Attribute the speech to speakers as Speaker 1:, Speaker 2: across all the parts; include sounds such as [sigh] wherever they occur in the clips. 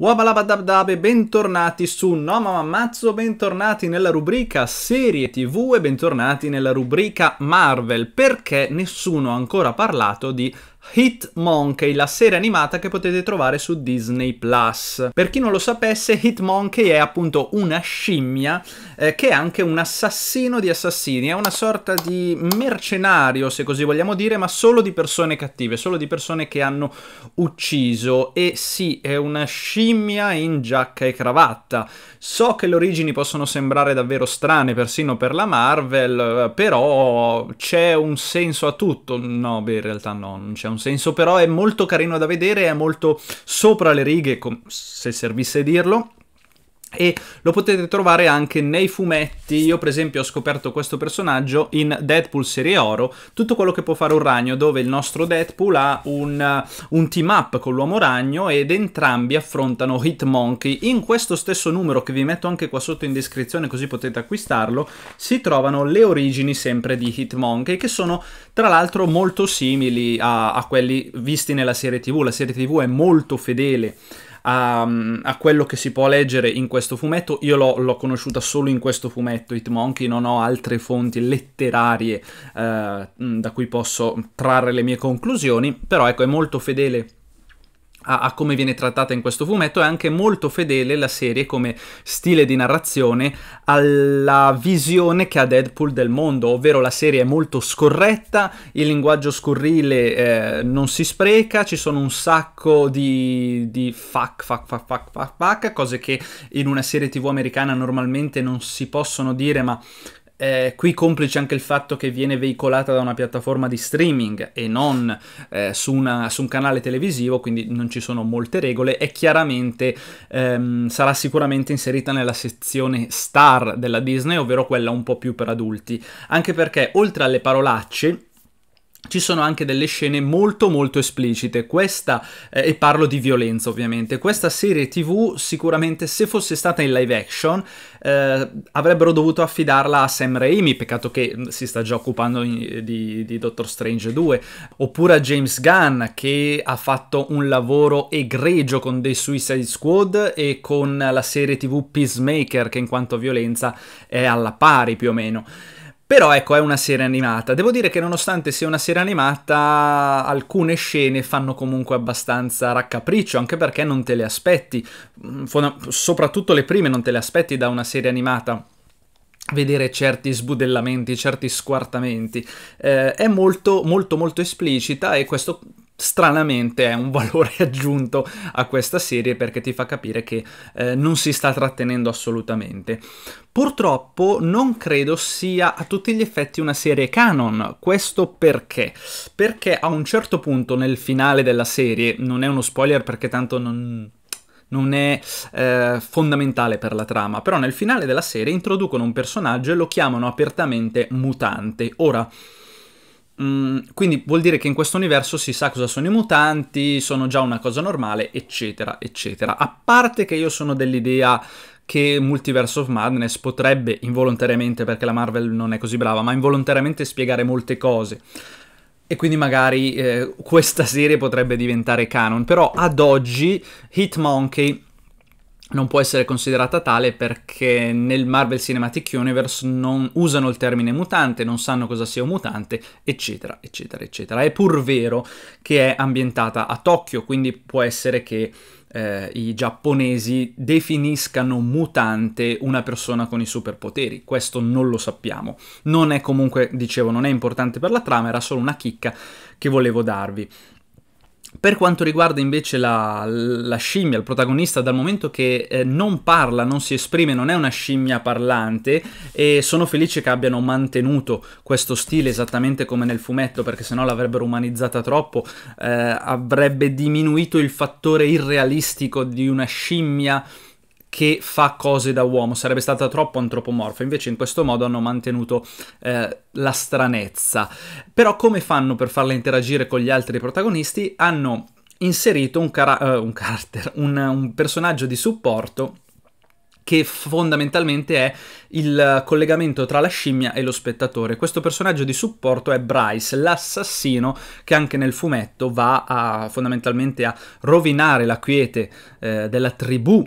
Speaker 1: Wabalabadabdab bentornati su No Mamma Mazzo, bentornati nella rubrica serie tv e bentornati nella rubrica Marvel perché nessuno ha ancora parlato di Hit Monkey, la serie animata che potete trovare su Disney Plus. Per chi non lo sapesse, Hit Monkey è appunto una scimmia eh, che è anche un assassino di assassini, è una sorta di mercenario, se così vogliamo dire, ma solo di persone cattive, solo di persone che hanno ucciso e sì, è una scimmia in giacca e cravatta. So che le origini possono sembrare davvero strane persino per la Marvel, eh, però c'è un senso a tutto. No, beh, in realtà no, non c'è c'è un senso, però è molto carino da vedere, è molto sopra le righe, se servisse dirlo, e lo potete trovare anche nei fumetti. Io per esempio ho scoperto questo personaggio in Deadpool Serie Oro, tutto quello che può fare un ragno, dove il nostro Deadpool ha un, un team up con l'uomo ragno ed entrambi affrontano Hitmonkey. In questo stesso numero che vi metto anche qua sotto in descrizione così potete acquistarlo, si trovano le origini sempre di Hitmonkey che sono tra l'altro molto simili a, a quelli visti nella serie tv. La serie tv è molto fedele a, a, quello che si può leggere in questo fumetto. Io l'ho, l'ho conosciuta solo in questo fumetto, It Hitmonkey, non ho altre fonti letterarie eh, da cui posso trarre le mie conclusioni, però ecco è molto fedele a, a, come viene trattata in questo fumetto, è anche molto fedele la serie come stile di narrazione alla visione che ha Deadpool del mondo, ovvero la serie è molto scorretta, il linguaggio scurrile eh, non si spreca, ci sono un sacco di, di fuck, fuck, fuck, fuck, fuck, fuck, cose che in una serie tv americana normalmente non si possono dire, ma eh, qui complice anche il fatto che viene veicolata da una piattaforma di streaming e non eh, su, una, su, un canale televisivo, quindi non ci sono molte regole e chiaramente ehm, sarà sicuramente inserita nella sezione star della Disney, ovvero quella un po' più per adulti, anche perché oltre alle parolacce ci sono anche delle scene molto molto esplicite, questa, eh, e parlo di violenza ovviamente, questa serie tv sicuramente se fosse stata in live action eh, avrebbero dovuto affidarla a Sam Raimi, peccato che mm, si sta già occupando in, di, di, Doctor Strange 2, oppure a James Gunn che ha fatto un lavoro egregio con dei Suicide Squad e con la serie tv Peacemaker che in quanto a violenza è alla pari più o meno. Però ecco, è una serie animata. Devo dire che nonostante sia una serie animata, alcune scene fanno comunque abbastanza raccapriccio, anche perché non te le aspetti. Mm, soprattutto le prime non te le aspetti da una serie animata vedere certi sbudellamenti, certi squartamenti. Eh, è molto, molto, molto esplicita e questo stranamente è un valore [laughs] aggiunto a questa serie perché ti fa capire che eh, non si sta trattenendo assolutamente. Purtroppo non credo sia a tutti gli effetti una serie canon, questo perché? Perché a un certo punto nel finale della serie, non è uno spoiler perché tanto non, non è eh, fondamentale per la trama, però nel finale della serie introducono un personaggio e lo chiamano apertamente mutante. Ora, Mm, quindi vuol dire che in questo universo si sa cosa sono i mutanti, sono già una cosa normale, eccetera, eccetera. A parte che io sono dell'idea che Multiverse of Madness potrebbe involontariamente, perché la Marvel non è così brava, ma involontariamente spiegare molte cose. E quindi magari eh, questa serie potrebbe diventare canon. Però ad oggi Hitmonkey non può essere considerata tale perché nel Marvel Cinematic Universe non usano il termine mutante, non sanno cosa sia un mutante, eccetera, eccetera, eccetera. È pur vero che è ambientata a Tokyo, quindi può essere che eh, i giapponesi definiscano mutante una persona con i superpoteri, questo non lo sappiamo. Non è comunque, dicevo, non è importante per la trama, era solo una chicca che volevo darvi. Per quanto riguarda invece la, la, scimmia, il protagonista, dal momento che eh, non parla, non si esprime, non è una scimmia parlante, e sono felice che abbiano mantenuto questo stile esattamente come nel fumetto, perché sennò l'avrebbero umanizzata troppo, eh, avrebbe diminuito il fattore irrealistico di una scimmia che fa cose da uomo, sarebbe stata troppo antropomorfa, invece in questo modo hanno mantenuto eh, la stranezza. Però come fanno per farla interagire con gli altri protagonisti? Hanno inserito un, cara- eh, un, character, un, un personaggio di supporto che fondamentalmente è il collegamento tra la scimmia e lo spettatore. Questo personaggio di supporto è Bryce, l'assassino che anche nel fumetto va a, fondamentalmente a rovinare la quiete eh, della tribù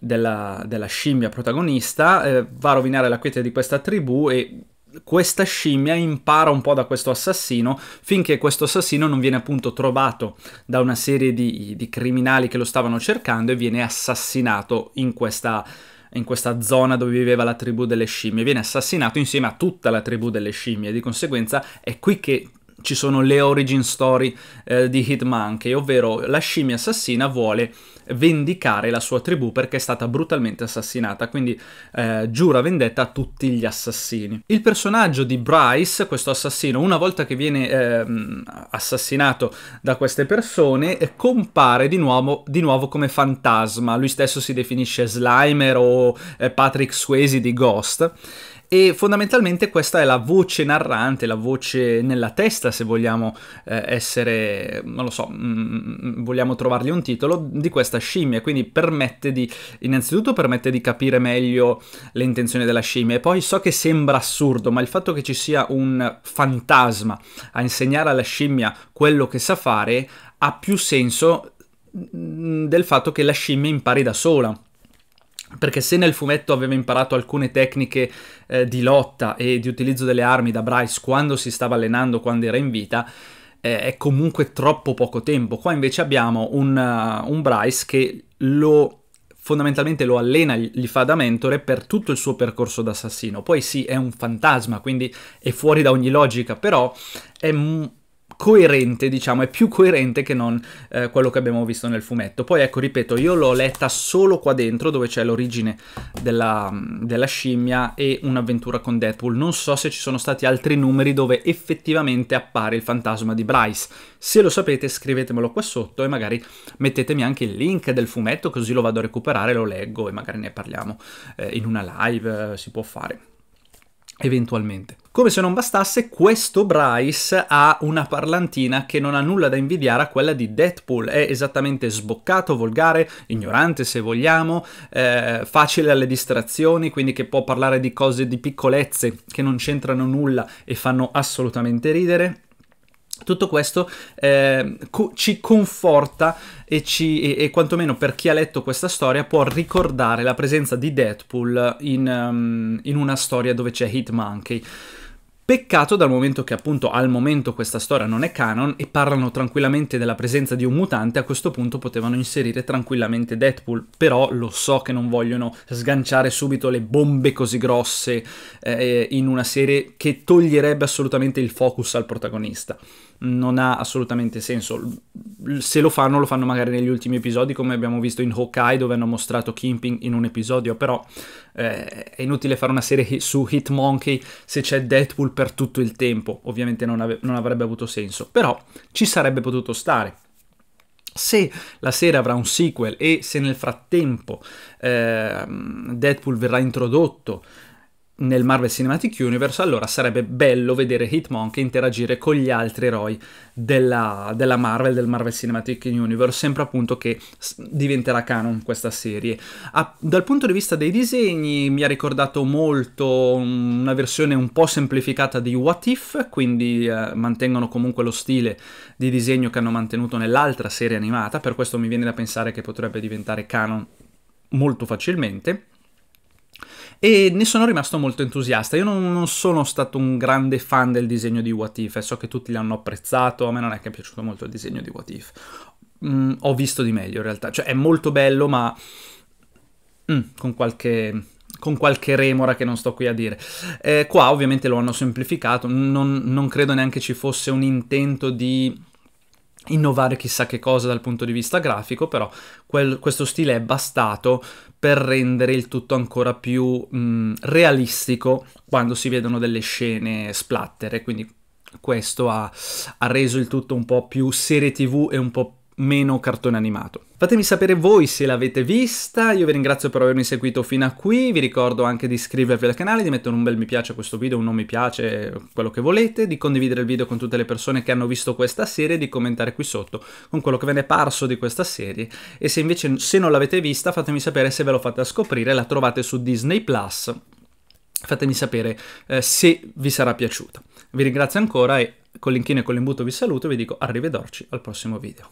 Speaker 1: della, della scimmia protagonista, eh, va a rovinare la quiete di questa tribù e questa scimmia impara un po' da questo assassino finché questo assassino non viene appunto trovato da una serie di, di criminali che lo stavano cercando e viene assassinato in questa, in questa, zona dove viveva la tribù delle scimmie. Viene assassinato insieme a tutta la tribù delle scimmie. Di conseguenza è qui che ci sono le origin story eh, di Hitmonkey, ovvero la scimmia assassina vuole vendicare la sua tribù perché è stata brutalmente assassinata, quindi eh, giura vendetta a tutti gli assassini. Il personaggio di Bryce, questo assassino, una volta che viene eh, assassinato da queste persone, eh, compare di nuovo, di nuovo, come fantasma, lui stesso si definisce Slimer o eh, Patrick Swayze di Ghost, e fondamentalmente questa è la voce narrante, la voce nella testa se vogliamo eh, essere, non lo so, mh, mm, mm, mm, vogliamo trovargli un titolo, di questa scimmia, quindi permette di, innanzitutto permette di capire meglio le intenzioni della scimmia e poi so che sembra assurdo, ma il fatto che ci sia un fantasma a insegnare alla scimmia quello che sa fare ha più senso del fatto che la scimmia impari da sola. Perché se nel fumetto aveva imparato alcune tecniche eh, di lotta e di utilizzo delle armi da Bryce quando si stava allenando, quando era in vita, eh, è comunque troppo poco tempo. Qua invece abbiamo un, uh, un Bryce che lo fondamentalmente lo allena, gli fa da mentore per tutto il suo percorso d'assassino. Poi sì, è un fantasma, quindi è fuori da ogni logica, però è, coerente, diciamo, è più coerente che non eh, quello che abbiamo visto nel fumetto. Poi ecco, ripeto, io l'ho letta solo qua dentro dove c'è l'origine della, della, scimmia e un'avventura con Deadpool. Non so se ci sono stati altri numeri dove effettivamente appare il fantasma di Bryce. Se lo sapete scrivetemelo qua sotto e magari mettetemi anche il link del fumetto così lo vado a recuperare, lo leggo e magari ne parliamo eh, in una live, eh, si può fare eventualmente. Come se non bastasse, questo Bryce ha una parlantina che non ha nulla da invidiare a quella di Deadpool. È esattamente sboccato, volgare, ignorante se vogliamo, eh, facile alle distrazioni, quindi che può parlare di cose di piccolezze che non c'entrano nulla e fanno assolutamente ridere. Tutto questo eh, co- ci conforta e, ci, e, e, quantomeno per chi ha letto questa storia può ricordare la presenza di Deadpool in, um, in una storia dove c'è Hitmonkey. Peccato dal momento che appunto al momento questa storia non è canon e parlano tranquillamente della presenza di un mutante, a questo punto potevano inserire tranquillamente Deadpool, però lo so che non vogliono sganciare subito le bombe così grosse eh, in una serie che toglierebbe assolutamente il focus al protagonista. Non ha assolutamente senso. Se lo fanno, lo fanno magari negli ultimi episodi, come abbiamo visto in Hawkeye, dove hanno mostrato Kimping in un episodio, però eh, è inutile fare una serie su Hitmonkey se c'è Deadpool per tutto il tempo, ovviamente non, ave- non avrebbe avuto senso, però ci sarebbe potuto stare. Se la serie avrà un sequel e se nel frattempo eh, Deadpool verrà introdotto nel Marvel Cinematic Universe, allora sarebbe bello vedere Hitmonk interagire con gli altri eroi della, della, Marvel, del Marvel Cinematic Universe, sempre appunto che diventerà canon questa serie. A, dal punto di vista dei disegni mi ha ricordato molto una versione un po' semplificata di What If, quindi eh, mantengono comunque lo stile di disegno che hanno mantenuto nell'altra serie animata, per questo mi viene da pensare che potrebbe diventare canon molto facilmente e ne sono rimasto molto entusiasta. Io non, non sono stato un grande fan del disegno di What If, e so che tutti l'hanno apprezzato, a me non è che è piaciuto molto il disegno di What If. Mm, ho visto di meglio in realtà, cioè è molto bello ma mm, con qualche con qualche remora che non sto qui a dire. Eh, qua ovviamente lo hanno semplificato, non, non credo neanche ci fosse un intento di innovare chissà che cosa dal punto di vista grafico, però quel, questo stile è bastato per rendere il tutto ancora più mh, mm, realistico quando si vedono delle scene splattere, quindi questo ha, ha reso il tutto un po' più serie tv e un po' meno cartone animato. Fatemi sapere voi se l'avete vista, io vi ringrazio per avermi seguito fino a qui, vi ricordo anche di iscrivervi al canale, di mettere un bel mi piace a questo video, un non mi piace, quello che volete, di condividere il video con tutte le persone che hanno visto questa serie, di commentare qui sotto con quello che ve ne è parso di questa serie e se invece se non l'avete vista fatemi sapere se ve l'ho fatta scoprire, la trovate su Disney Plus, fatemi sapere eh, se vi sarà piaciuta. Vi ringrazio ancora e con l'inchino e con l'imbuto vi saluto e vi dico arrivederci al prossimo video.